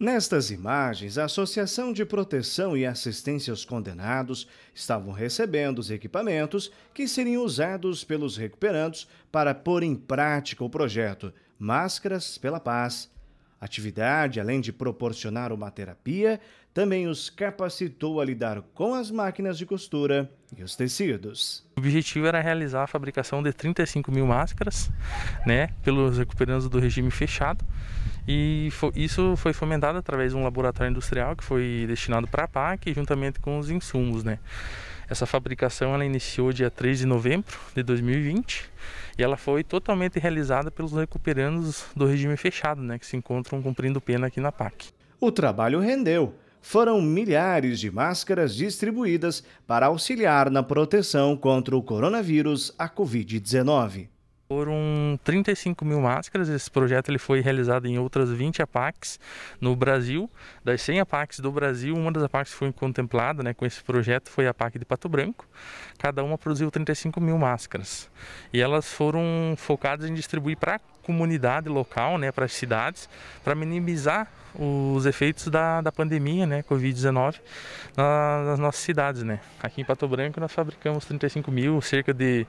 Nestas imagens, a Associação de Proteção e Assistência aos Condenados estavam recebendo os equipamentos que seriam usados pelos recuperandos para pôr em prática o projeto Máscaras pela Paz, Atividade, além de proporcionar uma terapia, também os capacitou a lidar com as máquinas de costura e os tecidos. O objetivo era realizar a fabricação de 35 mil máscaras, né, pelos recuperandos do regime fechado, e foi, isso foi fomentado através de um laboratório industrial que foi destinado para a PAC, juntamente com os insumos, né. Essa fabricação ela iniciou dia 3 de novembro de 2020 e ela foi totalmente realizada pelos recuperandos do regime fechado, né, que se encontram cumprindo pena aqui na PAC. O trabalho rendeu. Foram milhares de máscaras distribuídas para auxiliar na proteção contra o coronavírus, a Covid-19. Foram 35 mil máscaras. Esse projeto ele foi realizado em outras 20 APACs no Brasil. Das 100 APACs do Brasil, uma das APACs que foi contemplada né, com esse projeto foi a APAC de Pato Branco. Cada uma produziu 35 mil máscaras. E elas foram focadas em distribuir para comunidade local, né, para as cidades, para minimizar os efeitos da, da pandemia, né, Covid-19, na, nas nossas cidades, né. Aqui em Pato Branco nós fabricamos 35 mil, cerca de,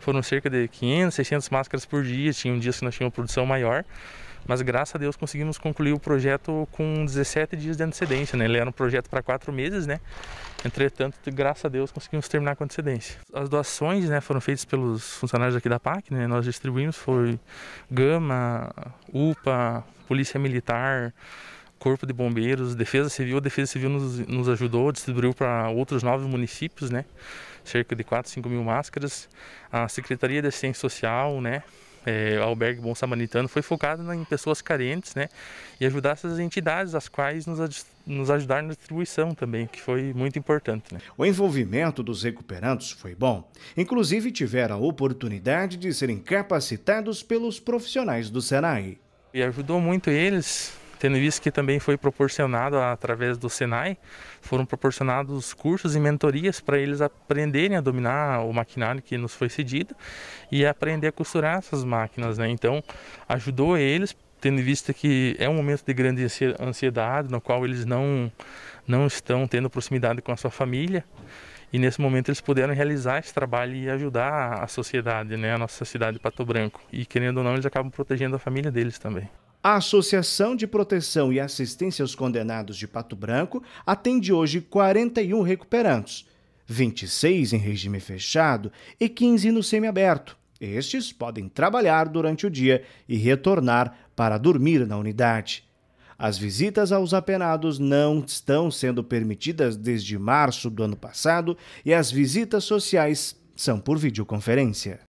foram cerca de 500, 600 máscaras por dia, tinham dias que nós tínhamos produção maior, mas graças a Deus conseguimos concluir o projeto com 17 dias de antecedência, né? Ele era um projeto para quatro meses, né? Entretanto, graças a Deus conseguimos terminar com antecedência. As doações, né, foram feitas pelos funcionários aqui da PAC, né? Nós distribuímos foi Gama, UPA, Polícia Militar, Corpo de Bombeiros, Defesa Civil. A Defesa Civil nos, nos ajudou, distribuiu para outros nove municípios, né? Cerca de 4, 5 mil máscaras. A Secretaria de Assistência Social, né? é, Albergue Bom Samaritano foi focado em pessoas carentes, né? E ajudar essas entidades, as quais nos, nos ajudaram na distribuição também, que foi muito importante. Né? O envolvimento dos recuperandos foi bom. Inclusive tiveram a oportunidade de serem capacitados pelos profissionais do Senai. E ajudou muito eles tendo visto que também foi proporcionado através do Senai, foram proporcionados cursos e mentorias para eles aprenderem a dominar o maquinário que nos foi cedido e aprender a costurar essas máquinas, né? Então, ajudou eles tendo em vista que é um momento de grande ansiedade, no qual eles não não estão tendo proximidade com a sua família. E nesse momento eles puderam realizar esse trabalho e ajudar a sociedade, né, a nossa cidade de Pato Branco. E querendo ou não, eles acabam protegendo a família deles também. A Associação de Proteção e Assistência aos Condenados de Pato Branco atende hoje 41 recuperantes, 26 em regime fechado e 15 no semiaberto. Estes podem trabalhar durante o dia e retornar para dormir na unidade. As visitas aos apenados não estão sendo permitidas desde março do ano passado e as visitas sociais são por videoconferência.